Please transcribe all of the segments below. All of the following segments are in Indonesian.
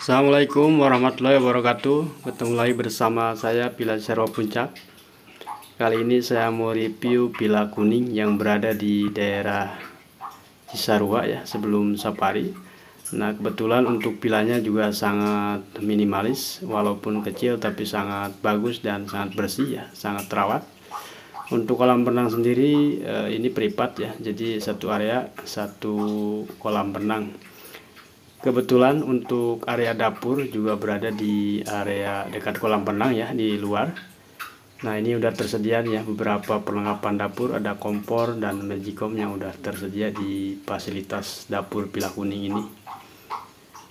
Assalamualaikum warahmatullahi wabarakatuh Ketemu lagi bersama saya Bila Serwa Puncak Kali ini saya mau review Bila Kuning yang berada di daerah Cisarua ya Sebelum Safari Nah kebetulan untuk pilanya juga sangat minimalis Walaupun kecil tapi sangat bagus dan sangat bersih ya Sangat terawat Untuk kolam renang sendiri eh, ini privat ya Jadi satu area satu kolam renang Kebetulan untuk area dapur juga berada di area dekat kolam renang ya di luar. Nah ini udah tersedia ya beberapa perlengkapan dapur ada kompor dan magicom yang udah tersedia di fasilitas dapur Pila Kuning ini.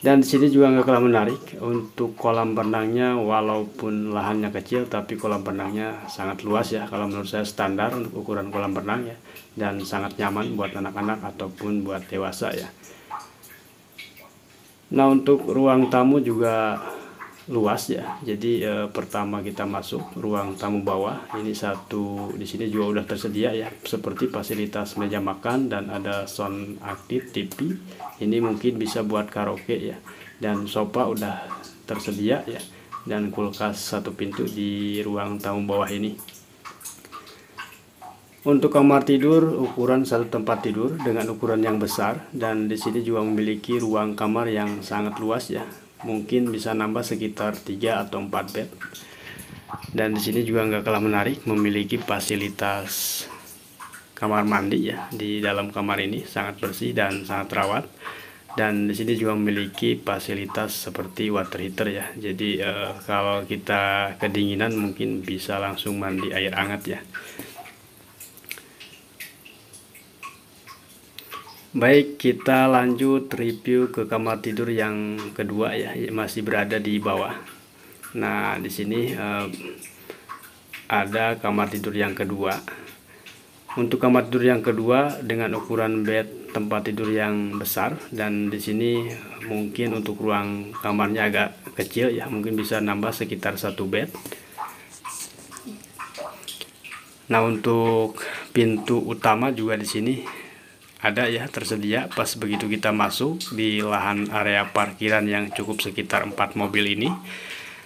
Dan di sini juga nggak kalah menarik untuk kolam renangnya walaupun lahannya kecil tapi kolam renangnya sangat luas ya kalau menurut saya standar untuk ukuran kolam renang ya dan sangat nyaman buat anak-anak ataupun buat dewasa ya. Nah untuk ruang tamu juga luas ya. Jadi e, pertama kita masuk ruang tamu bawah. Ini satu di sini juga sudah tersedia ya seperti fasilitas meja makan dan ada sound aktif TV. Ini mungkin bisa buat karaoke ya. Dan sofa udah tersedia ya. Dan kulkas satu pintu di ruang tamu bawah ini. Untuk kamar tidur ukuran satu tempat tidur dengan ukuran yang besar dan di sini juga memiliki ruang kamar yang sangat luas ya. Mungkin bisa nambah sekitar 3 atau 4 bed. Dan di sini juga nggak kalah menarik memiliki fasilitas kamar mandi ya. Di dalam kamar ini sangat bersih dan sangat terawat. Dan di sini juga memiliki fasilitas seperti water heater ya. Jadi eh, kalau kita kedinginan mungkin bisa langsung mandi air hangat ya. Baik, kita lanjut review ke kamar tidur yang kedua ya, masih berada di bawah. Nah, di sini eh, ada kamar tidur yang kedua. Untuk kamar tidur yang kedua dengan ukuran bed tempat tidur yang besar dan di sini eh, mungkin untuk ruang kamarnya agak kecil ya, mungkin bisa nambah sekitar satu bed. Nah, untuk pintu utama juga di sini ada ya tersedia pas begitu kita masuk di lahan area parkiran yang cukup sekitar empat mobil ini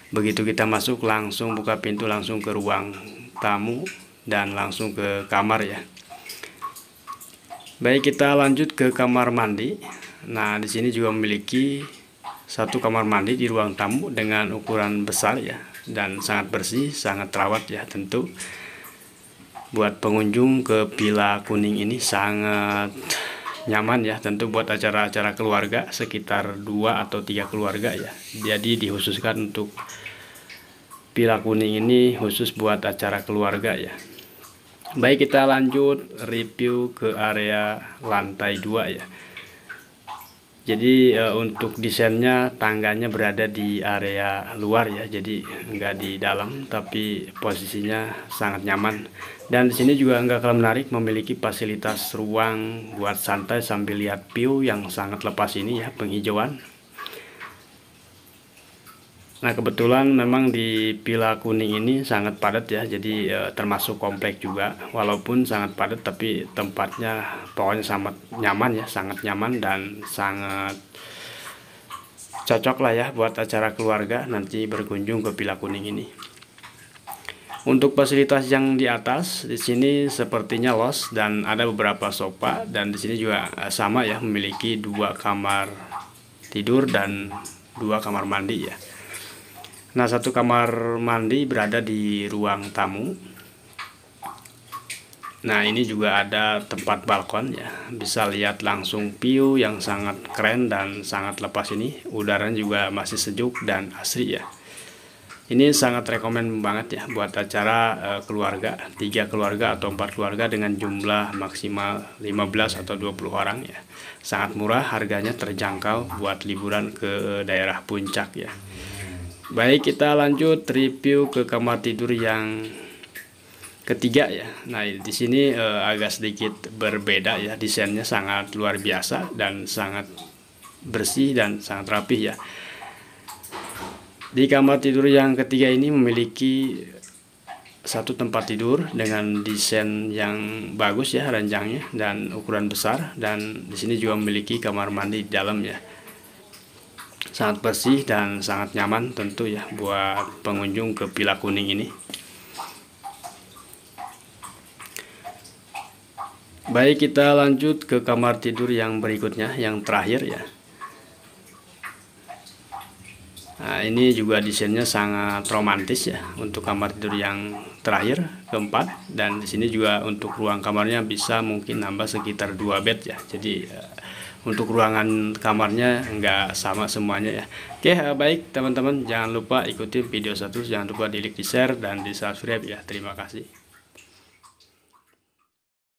begitu kita masuk langsung buka pintu langsung ke ruang tamu dan langsung ke kamar ya baik kita lanjut ke kamar mandi nah di sini juga memiliki satu kamar mandi di ruang tamu dengan ukuran besar ya dan sangat bersih sangat terawat ya tentu buat pengunjung ke Pila Kuning ini sangat nyaman ya tentu buat acara-acara keluarga sekitar dua atau tiga keluarga ya jadi dikhususkan untuk Pila Kuning ini khusus buat acara keluarga ya baik kita lanjut review ke area lantai dua ya jadi uh, untuk desainnya tangganya berada di area luar ya, jadi nggak di dalam, tapi posisinya sangat nyaman. Dan di sini juga nggak kalah menarik memiliki fasilitas ruang buat santai sambil lihat view yang sangat lepas ini ya, penghijauan. Nah kebetulan memang di pila kuning ini sangat padat ya, jadi e, termasuk komplek juga. Walaupun sangat padat, tapi tempatnya pokoknya sangat nyaman ya, sangat nyaman dan sangat cocok lah ya buat acara keluarga nanti berkunjung ke pila kuning ini. Untuk fasilitas yang di atas di sini sepertinya los dan ada beberapa sofa dan di sini juga eh, sama ya memiliki dua kamar tidur dan dua kamar mandi ya. Nah, satu kamar mandi berada di ruang tamu. Nah, ini juga ada tempat balkon ya. Bisa lihat langsung view yang sangat keren dan sangat lepas ini. Udaranya juga masih sejuk dan asri ya. Ini sangat rekomen banget ya buat acara uh, keluarga, tiga keluarga atau empat keluarga dengan jumlah maksimal 15 atau 20 orang ya. Sangat murah, harganya terjangkau buat liburan ke daerah puncak ya. Baik, kita lanjut review ke kamar tidur yang ketiga ya. Nah, di sini eh, agak sedikit berbeda ya. Desainnya sangat luar biasa dan sangat bersih dan sangat rapih ya. Di kamar tidur yang ketiga ini memiliki satu tempat tidur dengan desain yang bagus ya ranjangnya dan ukuran besar dan di sini juga memiliki kamar mandi di dalam ya sangat bersih dan sangat nyaman tentu ya buat pengunjung ke Pila Kuning ini baik kita lanjut ke kamar tidur yang berikutnya yang terakhir ya Nah, ini juga desainnya sangat romantis ya untuk kamar tidur yang terakhir keempat dan di sini juga untuk ruang kamarnya bisa mungkin nambah sekitar dua bed ya. Jadi eh, untuk ruangan kamarnya nggak sama semuanya ya. Oke eh, baik teman-teman jangan lupa ikuti video satu jangan lupa di like di share dan di subscribe ya. Terima kasih.